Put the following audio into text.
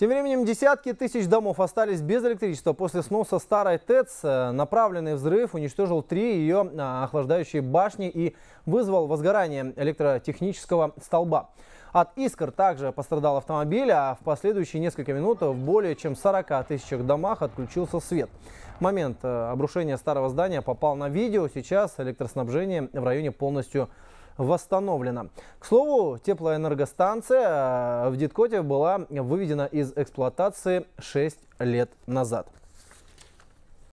Тем временем десятки тысяч домов остались без электричества. После сноса старой ТЭЦ э, направленный взрыв уничтожил три ее а, охлаждающие башни и вызвал возгорание электротехнического столба. От искр также пострадал автомобиль, а в последующие несколько минут в более чем 40 тысячах домах отключился свет. Момент э, обрушения старого здания попал на видео. Сейчас электроснабжение в районе полностью восстановлена. К слову, теплоэнергостанция э, в Дидкоте была выведена из эксплуатации 6 лет назад.